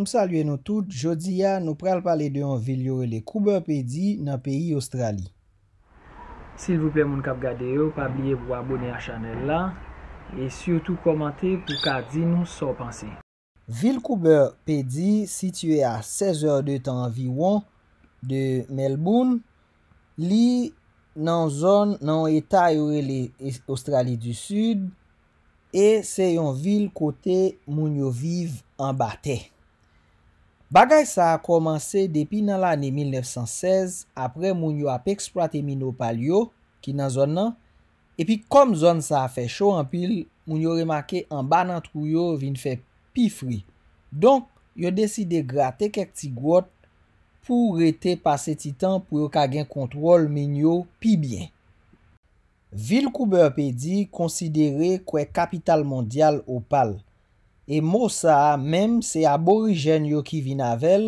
M saluye nou tout, jodi ya nou pral pale de yon vil yorele Kouber Pedi nan peyi Australi. Sil vupè moun kap gade yo, pa blye pou abone a chanel la, e syoutou komante pou ka di nou so pansi. Vil Kouber Pedi, sitye a 16h de tan viwan de Melbourne, li nan zon nan eta yorele Australi du Sud, e se yon vil kote moun yo vive an bate. Bagay sa a komanse depi nan la ane 1916 apre moun yo ap eksprate min yo pal yo ki nan zon nan. Epi kom zon sa a fe chou anpil, moun yo remake an ba nan trou yo vin fe pi fri. Donk yo deside grate kek ti gwot pou rete pase ti tan pou yo kagen kontrol min yo pi bien. Vil Kouberpedi konsidere kwe kapital mondyal yo pal. E mò sa mèm se aborijen yò ki vin avel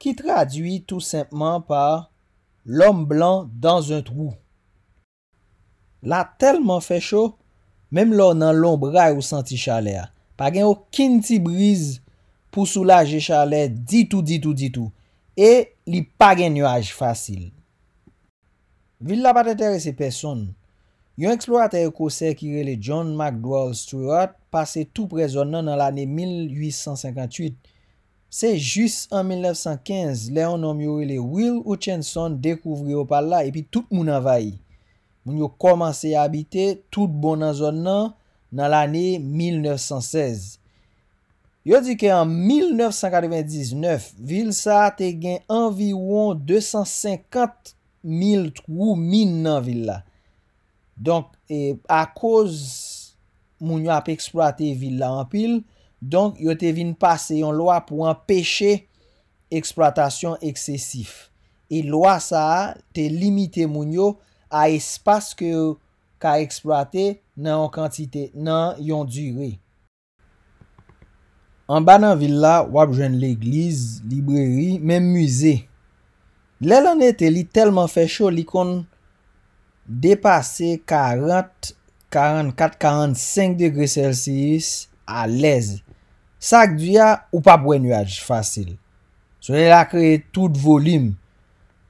ki tradwi tout sempman pa lòm blan dan zon trou. La telman fè chò, mèm lò nan lòm bray ou santi chalea. Pagè yon kinti briz pou soulaje chalea ditou ditou ditou. E li pagè nywaj fasil. Vil la patate re se peson nou. Yon eksploatè yon kosekire le John McDowell Stuart pase tout prezon nan nan l'anè 1858. Se jis an 1915, le yon nom yon rele Will Hutchinson dekouvri yon pal la epi tout moun avayi. Moun yon komanse yon habite tout bon nan zon nan nan l'anè 1916. Yon di ke an 1999, vil sa te gen anvi won 250 mil trou min nan vil la. Donk, a koz moun yo ap eksprate villa an pil, donk yo te vin pase yon loa pou an peche ekspratasyon eksesif. E loa sa te limite moun yo a espas ke ka eksprate nan yon kantite, nan yon dure. An ba nan villa, wap jen l'eglize, libreri, menm muse. Le lan ete li telman fecho li kon... depase 40, 44, 45 degrè sèlsis a lèz. Sak diya ou pa bwen ywaj fasil. Sou lè la kreye tout volim.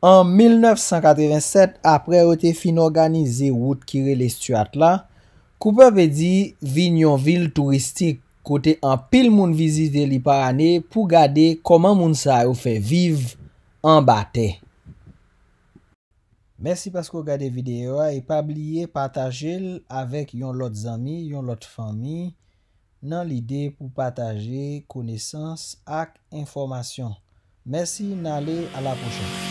An 1987, apre o te finorganize wout kire lè stuat la, Cooper vè di Vignonville Touristique kote an pil moun vizite li par anè pou gade koman moun sa yo fè viv an batè. Mersi paskou gade videyo e pa bliye pataje l avèk yon lot zami, yon lot fami nan lide pou pataje konesans ak informasyon. Mersi nan le, ala pochon.